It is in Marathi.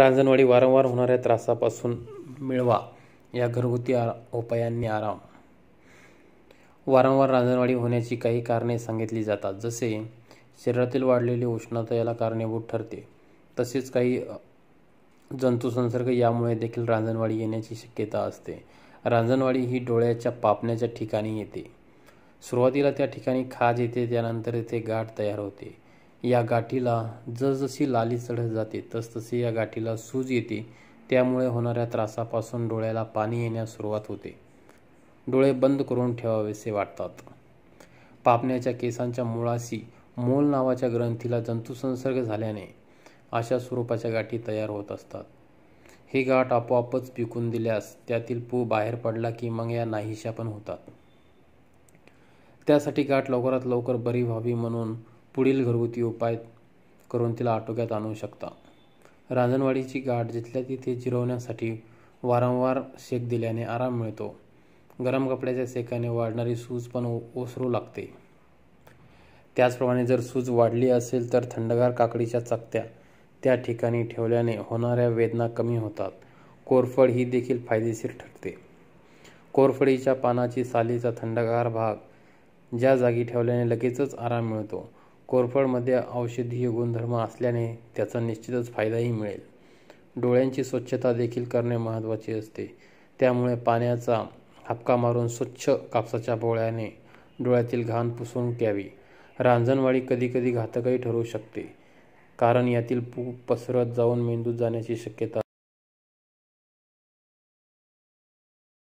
रांजणवाडी वारंवार होणाऱ्या त्रासापासून मिळवा या घरगुती आरा उपायांनी आराम वारंवार रांजणवाडी होण्याची काही कारणे सांगितली जातात जसे शरीरातील वाढलेली उष्णता याला कारणीभूत ठरते तसेच काही जंतुसंसर्ग यामुळे देखील रांजणवाडी येण्याची शक्यता असते रांजणवाडी ही डोळ्याच्या पापण्याच्या ठिकाणी येते सुरुवातीला त्या ठिकाणी खाज येते त्यानंतर येथे गाठ तयार होते या गाठीला जसजशी लाली चढत जाते तसतसे या गाठीला सूज येते त्यामुळे होणाऱ्या त्रासापासून डोळ्याला पाणी येण्यास सुरुवात होते डोळे बंद करून ठेवावेसे वाटतात पापण्याच्या केसांच्या मुळाशी मोल नावाच्या ग्रंथीला जंतुसंसर्ग झाल्याने अशा स्वरूपाच्या गाठी तयार होत असतात हे गाठ आपोआपच पिकून दिल्यास त्यातील पू बाहेर पडला की मग या नाहीशा पण होतात त्यासाठी गाठ लवकरात लवकर बरी व्हावी म्हणून पुढील घरगुती उपाय करून तिला आटोक्यात आणू शकता रांजणवाडीची गाठ जिथल्या तिथे जिरवण्यासाठी वारंवार शेक दिल्याने आराम मिळतो गरम कपड्याच्या शेकाने वाढणारी सूज पण ओसरू लागते त्याचप्रमाणे जर सूज वाढली असेल तर थंडगार काकडीच्या चकत्या त्या ठिकाणी ठेवल्याने होणाऱ्या वेदना कमी होतात कोरफड ही देखील फायदेशीर ठरते कोरफडीच्या पानाची सालीचा थंडगार भाग ज्या जागी ठेवल्याने लगेचच आराम मिळतो कोरफडमध्ये औषधीय गुणधर्म असल्याने त्याचा निश्चितच फायदाही मिळेल डोळ्यांची स्वच्छता देखील करणे महत्त्वाचे असते त्यामुळे पाण्याचा हपका मारून स्वच्छ कापसाच्या पोळ्याने डोळ्यातील घाण पुसून घ्यावी रांजणवाडी कधीकधी घातकही ठरू शकते कारण यातील पू पसरत जाऊन मेंदूत जाण्याची शक्यता